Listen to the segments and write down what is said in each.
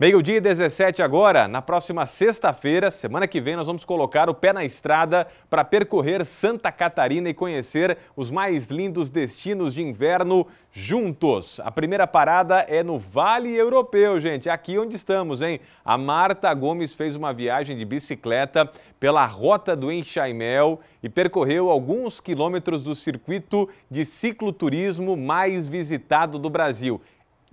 Meio-dia 17 agora, na próxima sexta-feira, semana que vem, nós vamos colocar o pé na estrada para percorrer Santa Catarina e conhecer os mais lindos destinos de inverno juntos. A primeira parada é no Vale Europeu, gente, é aqui onde estamos, hein? A Marta Gomes fez uma viagem de bicicleta pela Rota do Enxaimel e percorreu alguns quilômetros do circuito de cicloturismo mais visitado do Brasil.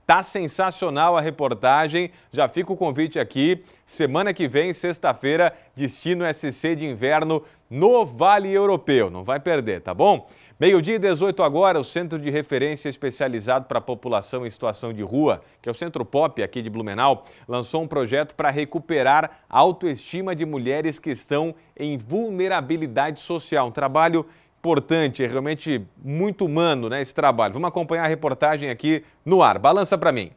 Tá sensacional a reportagem. Já fica o convite aqui. Semana que vem, sexta-feira, destino SC de inverno no Vale Europeu. Não vai perder, tá bom? Meio-dia e 18 agora, o Centro de Referência Especializado para a População em Situação de Rua, que é o Centro Pop aqui de Blumenau, lançou um projeto para recuperar a autoestima de mulheres que estão em vulnerabilidade social. Um trabalho importante, é realmente muito humano né, esse trabalho. Vamos acompanhar a reportagem aqui no ar. Balança para mim.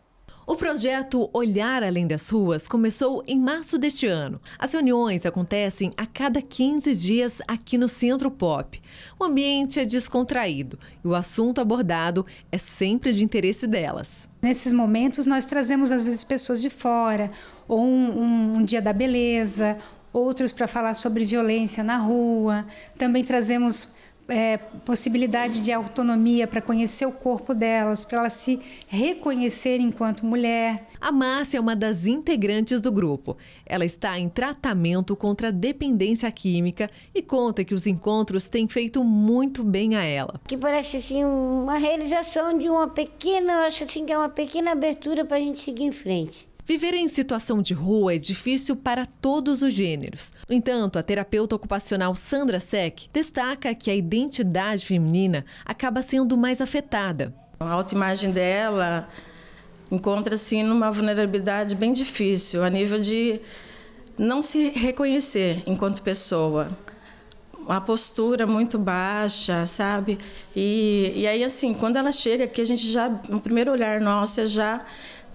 O projeto Olhar Além das Ruas começou em março deste ano. As reuniões acontecem a cada 15 dias aqui no Centro Pop. O ambiente é descontraído e o assunto abordado é sempre de interesse delas. Nesses momentos, nós trazemos às vezes pessoas de fora, ou um, um, um dia da beleza, outros para falar sobre violência na rua. Também trazemos é, possibilidade de autonomia para conhecer o corpo delas, para elas se reconhecer enquanto mulher. A Márcia é uma das integrantes do grupo. Ela está em tratamento contra a dependência química e conta que os encontros têm feito muito bem a ela. Que parece assim uma realização de uma pequena, eu acho assim que é uma pequena abertura para a gente seguir em frente. Viver em situação de rua é difícil para todos os gêneros. No entanto, a terapeuta ocupacional Sandra Sec destaca que a identidade feminina acaba sendo mais afetada. A autoimagem dela encontra-se numa vulnerabilidade bem difícil, a nível de não se reconhecer enquanto pessoa. Uma postura muito baixa, sabe? E, e aí, assim, quando ela chega aqui, a gente já, no primeiro olhar nosso, é já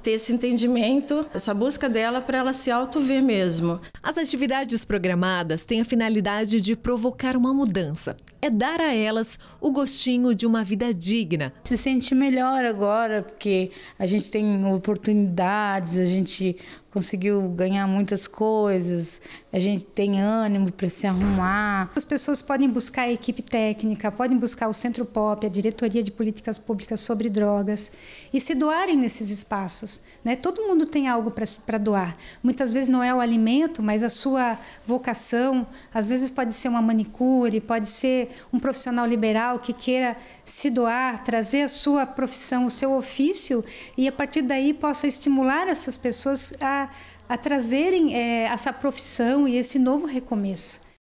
ter esse entendimento, essa busca dela para ela se auto-ver mesmo. As atividades programadas têm a finalidade de provocar uma mudança é dar a elas o gostinho de uma vida digna. Se sente melhor agora, porque a gente tem oportunidades, a gente conseguiu ganhar muitas coisas, a gente tem ânimo para se arrumar. As pessoas podem buscar a equipe técnica, podem buscar o Centro Pop, a Diretoria de Políticas Públicas sobre Drogas e se doarem nesses espaços. Né? Todo mundo tem algo para doar. Muitas vezes não é o alimento, mas a sua vocação. Às vezes pode ser uma manicure, pode ser um profissional liberal que queira se doar, trazer a sua profissão, o seu ofício, e a partir daí possa estimular essas pessoas a, a trazerem é, essa profissão e esse novo recomeço.